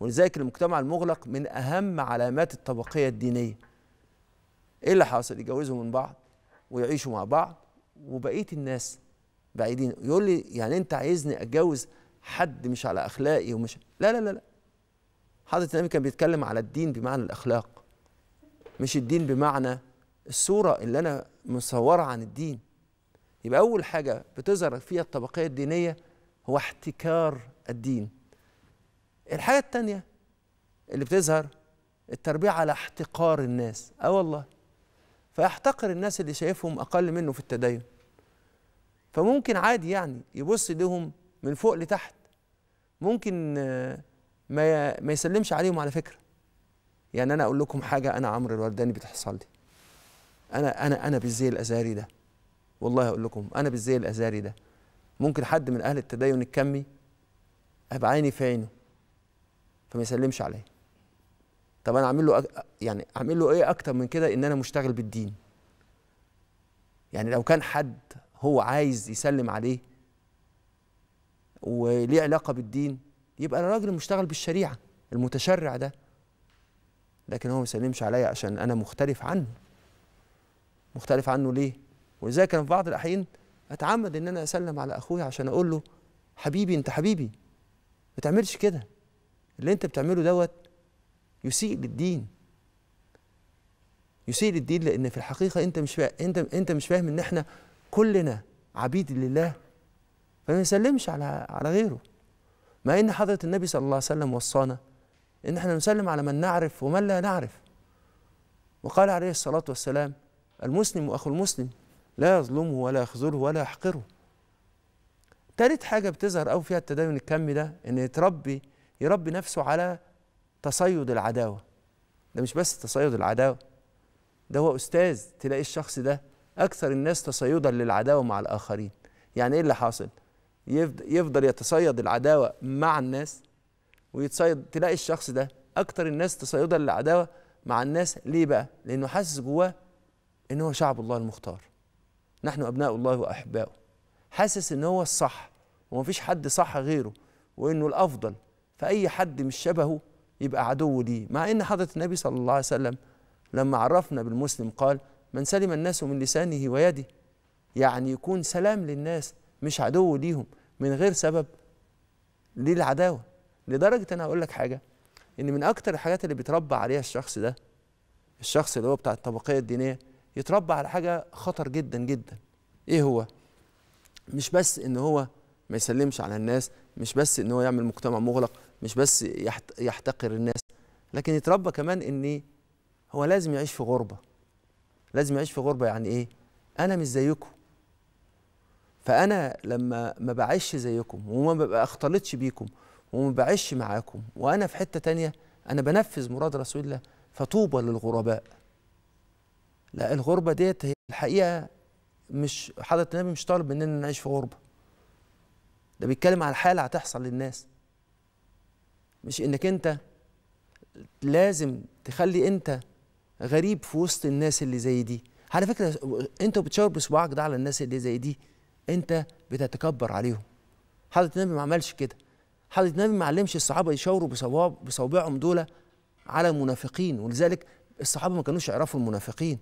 ولذلك المجتمع المغلق من أهم علامات الطبقية الدينية إيه اللي حاصل يتجوزوا من بعض ويعيشوا مع بعض وبقية الناس بعيدين يقول لي يعني أنت عايزني أتجوز حد مش على أخلاقي ومش لا لا لا لا حضرة النبي كان بيتكلم على الدين بمعنى الأخلاق مش الدين بمعنى الصورة اللي أنا مصورة عن الدين يبقى أول حاجة بتظهر فيها الطبقية الدينية هو احتكار الدين الحاجة التانية اللي بتظهر التربية على احتقار الناس اه والله فيحتقر الناس اللي شايفهم أقل منه في التدين فممكن عادي يعني يبص لهم من فوق لتحت ممكن آه، ما ما يسلمش عليهم على فكره يعني انا اقول لكم حاجه انا عمرو الورداني بتحصل لي انا انا انا بالزي الازاري ده والله اقول لكم انا بالزي الازاري ده ممكن حد من اهل التدين الكمي ابقى عيني في عينه فما يسلمش عليا طب انا اعمل له أك... يعني اعمل له ايه اكتر من كده ان انا مشتغل بالدين يعني لو كان حد هو عايز يسلم عليه وليه علاقه بالدين يبقى الراجل مشتغل بالشريعه المتشرع ده لكن هو ما يسلمش عليا عشان انا مختلف عنه مختلف عنه ليه ولذلك انا في بعض الاحيان اتعمد ان انا اسلم على اخويا عشان اقول له حبيبي انت حبيبي ما تعملش كده اللي انت بتعمله دوت يسيء للدين يسيء للدين لان في الحقيقه انت مش انت انت مش فاهم ان احنا كلنا عبيد لله فما نسلمش على على غيره مع ان حضره النبي صلى الله عليه وسلم وصانا ان احنا نسلم على من نعرف ومن لا نعرف وقال عليه الصلاه والسلام المسلم اخو المسلم لا يظلمه ولا يخذله ولا يحقره تالت حاجه بتظهر قوي فيها التدين الكمي ده ان يتربي يربي نفسه على تصيد العداوة ده مش بس تصيد العداوة ده هو أستاذ تلاقي الشخص ده أكثر الناس تصيدا للعداوة مع الآخرين يعني إيه اللي حاصل؟ يفضل يتصيد العداوة مع الناس ويتصيد تلاقي الشخص ده أكثر الناس تصيدا للعداوة مع الناس ليه بقى؟ لأنه حاسس جواه إن هو شعب الله المختار نحن أبناء الله وأحباؤه حاسس إن هو الصح ومفيش حد صح غيره وإنه الأفضل فأي حد مش شبهه يبقى عدو ليه مع أن حضرة النبي صلى الله عليه وسلم لما عرفنا بالمسلم قال من سلم الناس من لسانه ويده يعني يكون سلام للناس مش عدو ليهم من غير سبب للعداوة لدرجة أنا هقول لك حاجة إن من أكتر الحاجات اللي بيتربى عليها الشخص ده الشخص اللي هو بتاع الطبقية الدينية يتربى على حاجة خطر جدا جدا إيه هو؟ مش بس إن هو ما يسلمش على الناس مش بس إن هو يعمل مجتمع مغلق مش بس يحتقر الناس لكن يتربى كمان ان هو لازم يعيش في غربه لازم يعيش في غربه يعني ايه انا مش زيكم فانا لما ما بعيش زيكم وما ببقى اختلطش بيكم وما بعيش معاكم وانا في حته تانية انا بنفذ مراد رسول الله فطوبى للغرباء لا الغربه ديت هي الحقيقه مش حضره النبي مش طالب مننا نعيش في غربه ده بيتكلم على الحاله هتحصل للناس مش انك انت لازم تخلي انت غريب في وسط الناس اللي زي دي على فكره انت بتشاور بصباعك ده على الناس اللي زي دي انت بتتكبر عليهم حضره النبي ما عملش كده حضره النبي ما علمش الصحابه يشاوروا بصوابعهم دول على المنافقين ولذلك الصحابه ما كانوش يعرفوا المنافقين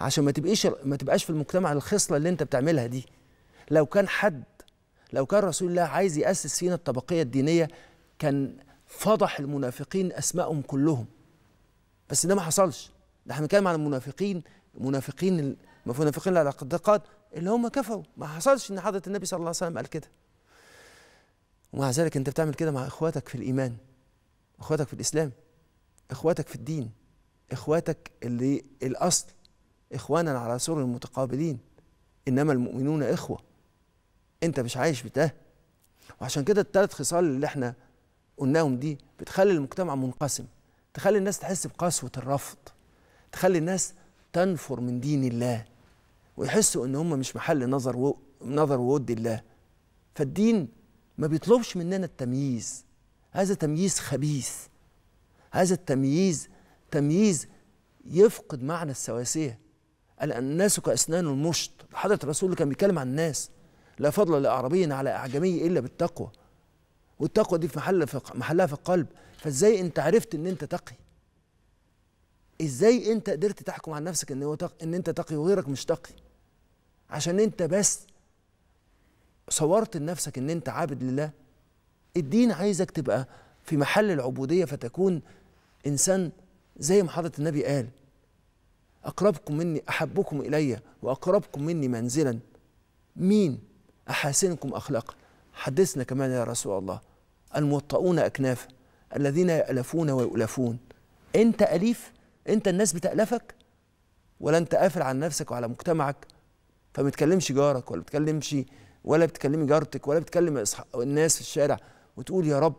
عشان ما تبقيش ما تبقاش في المجتمع الخصله اللي انت بتعملها دي لو كان حد لو كان رسول الله عايز ياسس فينا الطبقيه الدينيه كان فضح المنافقين اسمائهم كلهم بس ده ما حصلش ده احنا بنتكلم عن المنافقين المنافقين المنافقين الاعتقاد اللي هم كفوا ما حصلش ان حضره النبي صلى الله عليه وسلم قال كده ومع ذلك انت بتعمل كده مع اخواتك في الايمان اخواتك في الاسلام اخواتك في الدين اخواتك اللي الاصل اخوانا على سرر متقابلين انما المؤمنون اخوه انت مش عايش بده وعشان كده الثلاث خصال اللي احنا قلناهم دي بتخلي المجتمع منقسم تخلي الناس تحس بقسوة الرفض تخلي الناس تنفر من دين الله ويحسوا ان هم مش محل نظر و... نظر وود الله فالدين ما بيطلبش مننا التمييز هذا تمييز خبيث هذا التمييز تمييز يفقد معنى السواسيه الناس كاسنان المشط حضره الرسول كان بيتكلم عن الناس لا فضل لاعربي على اعجمي الا بالتقوى والتقوى دي في محل في محلها في القلب فازاي انت عرفت ان انت تقي ازاي انت قدرت تحكم على نفسك ان هو تق... ان انت تقي وغيرك مش تقي عشان انت بس صورت لنفسك ان انت عابد لله الدين عايزك تبقى في محل العبوديه فتكون انسان زي ما حضره النبي قال اقربكم مني احبكم الي واقربكم مني منزلا مين احاسنكم اخلاقا حدثنا كمان يا رسول الله الموطئون أكنافه الذين يألفون ويؤلفون أنت أليف أنت الناس بتألفك ولا أنت قافل على نفسك وعلى مجتمعك فما بتكلمش جارك ولا بتكلمش ولا بتكلمي جارتك ولا بتكلم الناس في الشارع وتقول يا رب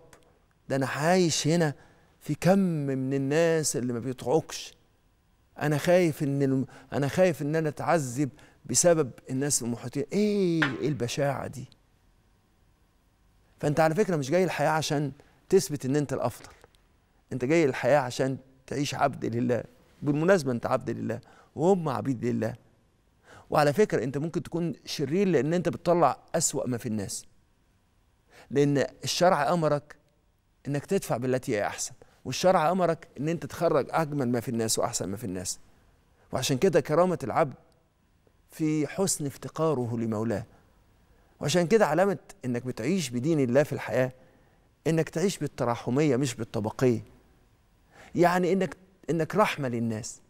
ده أنا عايش هنا في كم من الناس اللي ما بيطعوكش أنا خايف إن الم... أنا خايف إن أنا أتعذب بسبب الناس المحيطين إيه إيه البشاعة دي فانت على فكره مش جاي الحياه عشان تثبت ان انت الافضل انت جاي الحياه عشان تعيش عبد لله بالمناسبه انت عبد لله وهم عبيد لله وعلى فكره انت ممكن تكون شرير لان انت بتطلع اسوا ما في الناس لان الشرع امرك انك تدفع بالتي هي احسن والشرع امرك ان انت تخرج اجمل ما في الناس واحسن ما في الناس وعشان كده كرامه العبد في حسن افتقاره لمولاه وعشان كده علامة انك بتعيش بدين الله في الحياة انك تعيش بالتراحمية مش بالطبقية يعني انك انك رحمة للناس